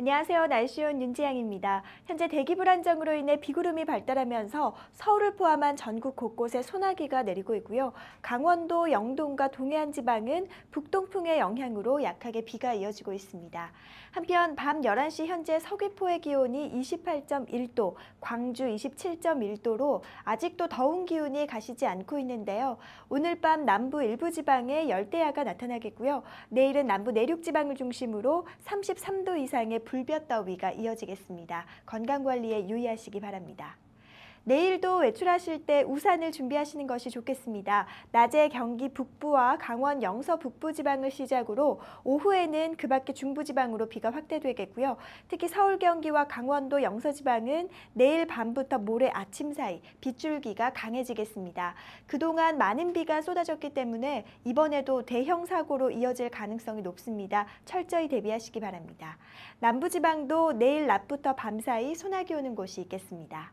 안녕하세요. 날씨온 윤지향입니다 현재 대기 불안정으로 인해 비구름이 발달하면서 서울을 포함한 전국 곳곳에 소나기가 내리고 있고요. 강원도 영동과 동해안 지방은 북동풍의 영향으로 약하게 비가 이어지고 있습니다. 한편 밤 11시 현재 서귀포의 기온이 28.1도, 광주 27.1도로 아직도 더운 기운이 가시지 않고 있는데요. 오늘 밤 남부 일부 지방에 열대야가 나타나겠고요. 내일은 남부 내륙 지방을 중심으로 33도 이상의 불볕 더위가 이어지겠습니다. 건강관리에 유의하시기 바랍니다. 내일도 외출하실 때 우산을 준비하시는 것이 좋겠습니다. 낮에 경기 북부와 강원 영서 북부 지방을 시작으로 오후에는 그 밖의 중부 지방으로 비가 확대되겠고요. 특히 서울 경기와 강원도 영서 지방은 내일 밤부터 모레 아침 사이 빗줄기가 강해지겠습니다. 그동안 많은 비가 쏟아졌기 때문에 이번에도 대형 사고로 이어질 가능성이 높습니다. 철저히 대비하시기 바랍니다. 남부 지방도 내일 낮부터 밤사이 소나기 오는 곳이 있겠습니다.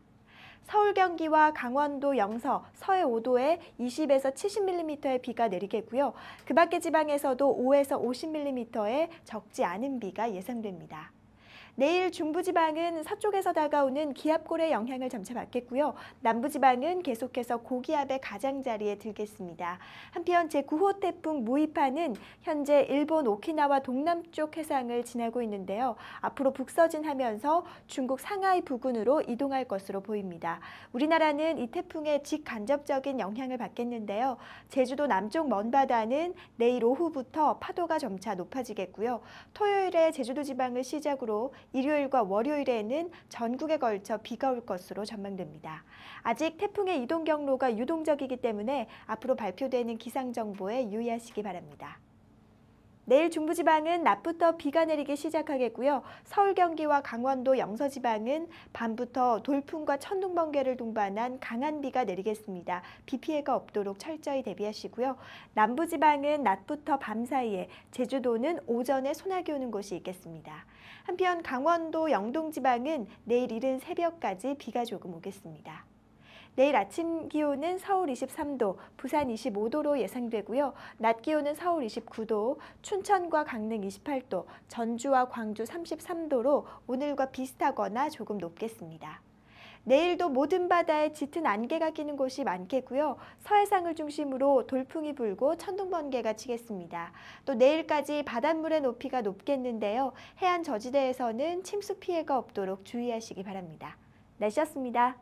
서울 경기와 강원도 영서, 서해 5도에 20에서 70mm의 비가 내리겠고요. 그 밖의 지방에서도 5에서 50mm의 적지 않은 비가 예상됩니다. 내일 중부지방은 서쪽에서 다가오는 기압골의 영향을 점차 받겠고요. 남부지방은 계속해서 고기압의 가장자리에 들겠습니다. 한편 제9호 태풍 무이파는 현재 일본 오키나와 동남쪽 해상을 지나고 있는데요. 앞으로 북서진하면서 중국 상하이 부근으로 이동할 것으로 보입니다. 우리나라는 이 태풍의 직간접적인 영향을 받겠는데요. 제주도 남쪽 먼바다는 내일 오후부터 파도가 점차 높아지겠고요. 토요일에 제주도 지방을 시작으로 일요일과 월요일에는 전국에 걸쳐 비가 올 것으로 전망됩니다. 아직 태풍의 이동 경로가 유동적이기 때문에 앞으로 발표되는 기상정보에 유의하시기 바랍니다. 내일 중부지방은 낮부터 비가 내리기 시작하겠고요. 서울 경기와 강원도 영서지방은 밤부터 돌풍과 천둥 번개를 동반한 강한 비가 내리겠습니다. 비 피해가 없도록 철저히 대비하시고요. 남부지방은 낮부터 밤 사이에 제주도는 오전에 소나기 오는 곳이 있겠습니다. 한편 강원도 영동지방은 내일 이른 새벽까지 비가 조금 오겠습니다. 내일 아침 기온은 서울 23도, 부산 25도로 예상되고요. 낮 기온은 서울 29도, 춘천과 강릉 28도, 전주와 광주 33도로 오늘과 비슷하거나 조금 높겠습니다. 내일도 모든 바다에 짙은 안개가 끼는 곳이 많겠고요. 서해상을 중심으로 돌풍이 불고 천둥번개가 치겠습니다. 또 내일까지 바닷물의 높이가 높겠는데요. 해안 저지대에서는 침수 피해가 없도록 주의하시기 바랍니다. 날씨였습니다.